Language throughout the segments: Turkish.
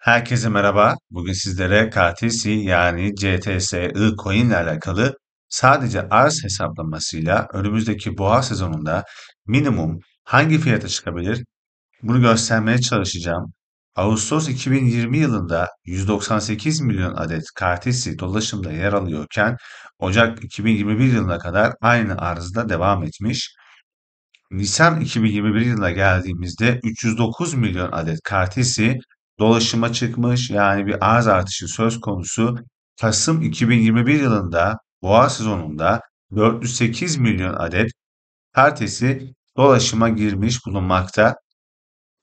Herkese merhaba. Bugün sizlere KTC yani CTS-I coin ile alakalı sadece arz hesaplamasıyla önümüzdeki boğa sezonunda minimum hangi fiyata çıkabilir bunu göstermeye çalışacağım. Ağustos 2020 yılında 198 milyon adet KTC dolaşımda yer alıyorken Ocak 2021 yılına kadar aynı arzda devam etmiş. Nisan 2021 yılına geldiğimizde 309 milyon adet KTC dolaşıma çıkmış yani bir arz artışı söz konusu. Kasım 2021 yılında boğa sezonunda 408 milyon adet pertesi dolaşıma girmiş bulunmakta.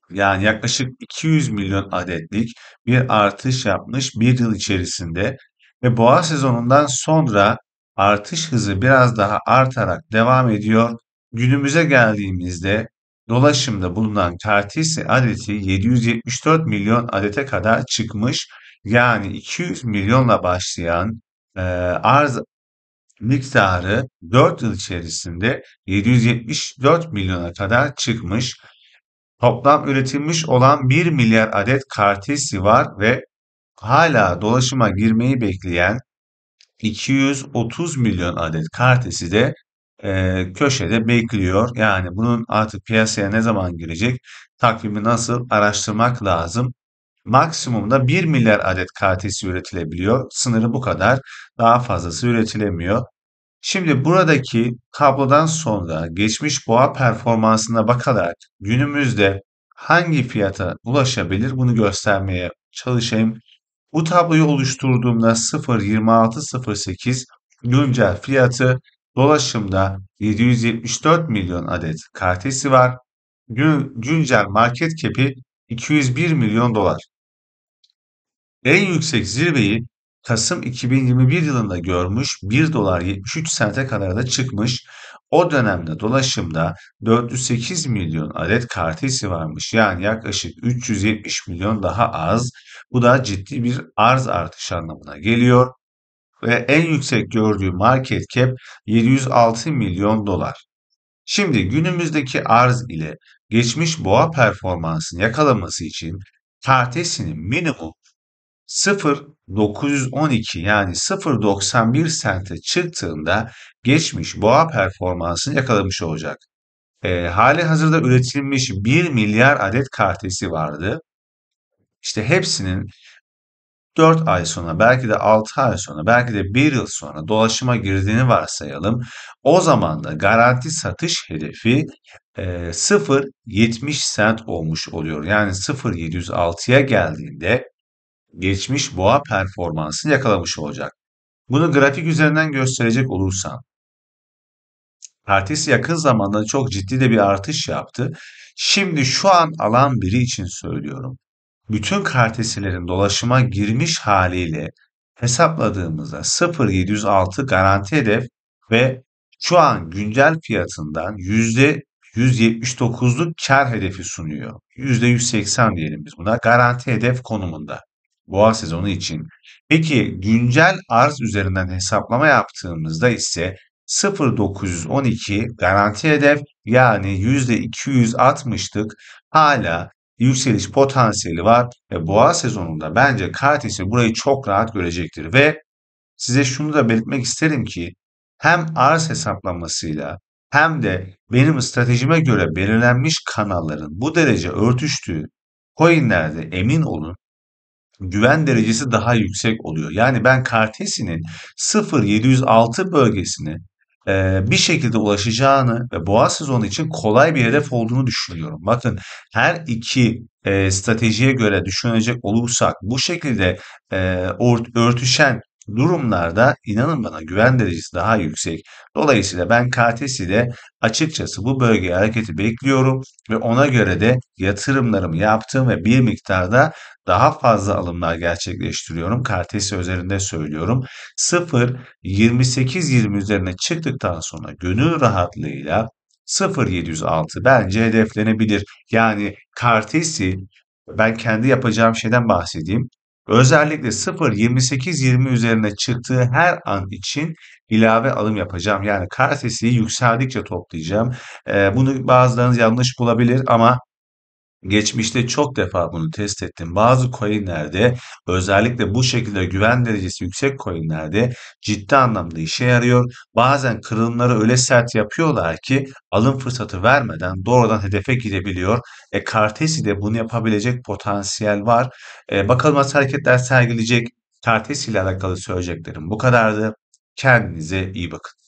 Yani yaklaşık 200 milyon adetlik bir artış yapmış bir yıl içerisinde ve boğa sezonundan sonra artış hızı biraz daha artarak devam ediyor. Günümüze geldiğimizde Dolaşımda bulunan kartesi adeti 774 milyon adete kadar çıkmış. Yani 200 milyonla başlayan e, arz miktarı 4 yıl içerisinde 774 milyona kadar çıkmış. Toplam üretilmiş olan 1 milyar adet kartesi var ve hala dolaşıma girmeyi bekleyen 230 milyon adet kartesi de e, köşede bekliyor. Yani bunun artık piyasaya ne zaman girecek takvimi nasıl araştırmak lazım. Maksimumda 1 milyar adet KT'si üretilebiliyor. Sınırı bu kadar. Daha fazlası üretilemiyor. Şimdi buradaki kablodan sonra geçmiş boğa performansına bakarak günümüzde hangi fiyata ulaşabilir bunu göstermeye çalışayım. Bu tabloyu oluşturduğumda 0.2608 güncel fiyatı Dolaşımda 774 milyon adet kartesi var. Güncel market kepi 201 milyon dolar. En yüksek zirveyi Kasım 2021 yılında görmüş 1 dolar 73 sente kadar da çıkmış. O dönemde dolaşımda 408 milyon adet kartesi varmış. Yani yaklaşık 370 milyon daha az. Bu da ciddi bir arz artış anlamına geliyor ve en yüksek gördüğü market cap 706 milyon dolar. Şimdi günümüzdeki arz ile geçmiş boğa performansını yakalaması için tartesinin minimum 0.912 yani 0.91 sente çıktığında geçmiş boğa performansını yakalamış olacak. E, hali hazırda üretilmiş 1 milyar adet kartesi vardı. İşte hepsinin 4 ay sonra, belki de 6 ay sonra, belki de 1 yıl sonra dolaşıma girdiğini varsayalım. O zaman da garanti satış hedefi 0.70 e, sent olmuş oluyor. Yani 0.706'ya geldiğinde geçmiş boğa performansını yakalamış olacak. Bunu grafik üzerinden gösterecek olursam Ertesi yakın zamanda çok ciddi de bir artış yaptı. Şimdi şu an alan biri için söylüyorum bütün kartesilerin dolaşıma girmiş haliyle hesapladığımızda 0.706 garanti hedef ve şu an güncel fiyatından %179'luk kar hedefi sunuyor. %180 diyelim biz buna garanti hedef konumunda boğa sezonu için. Peki güncel arz üzerinden hesaplama yaptığımızda ise 0.912 garanti hedef yani %260'lık hala yükseliş potansiyeli var ve boğa sezonunda bence KTS burayı çok rahat görecektir ve size şunu da belirtmek isterim ki hem arz hesaplamasıyla hem de benim stratejime göre belirlenmiş kanalların bu derece örtüştüğü coinlerde emin olun güven derecesi daha yüksek oluyor. Yani ben Cartesi'nin 0706 bölgesini e, bir şekilde ulaşacağını ve boğa sezonu için kolay bir hedef olduğunu düşünüyorum. Bakın her iki e, stratejiye göre düşünecek olursak bu şekilde e, ört, örtüşen durumlarda inanın bana güven derecesi daha yüksek. Dolayısıyla ben KTS'de açıkçası bu bölgeye hareketi bekliyorum ve ona göre de yatırımlarımı yaptım ve bir miktarda daha fazla alımlar gerçekleştiriyorum. KTS üzerinde söylüyorum. 0 28-20 üzerine çıktıktan sonra gönül rahatlığıyla 0706 bence hedeflenebilir. Yani Kartesi ben kendi yapacağım şeyden bahsedeyim. Özellikle 0.28.20 üzerine çıktığı her an için ilave alım yapacağım. Yani kar sesi yükseldikçe toplayacağım. Bunu bazılarınız yanlış bulabilir ama Geçmişte çok defa bunu test ettim. Bazı coinlerde özellikle bu şekilde güven derecesi yüksek coinlerde ciddi anlamda işe yarıyor. Bazen kırılımları öyle sert yapıyorlar ki alım fırsatı vermeden doğrudan hedefe gidebiliyor. E, de bunu yapabilecek potansiyel var. E, bakalım nasıl hareketler sergileyecek. Cartesi ile alakalı söyleyeceklerim bu kadardı. Kendinize iyi bakın.